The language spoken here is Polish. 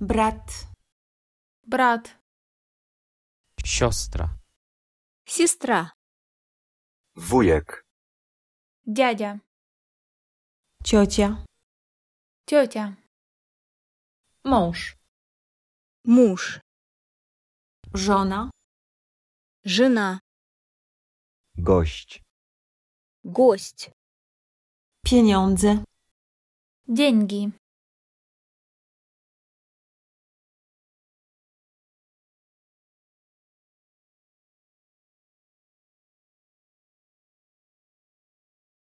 Brat. Brat. Siostra. Сестра. Wujek. Дядя. Ciocia. Ciocia. Mąż. Mąż. Żona. Żyna. Gość. Gość. Pieniądze. Dzięki.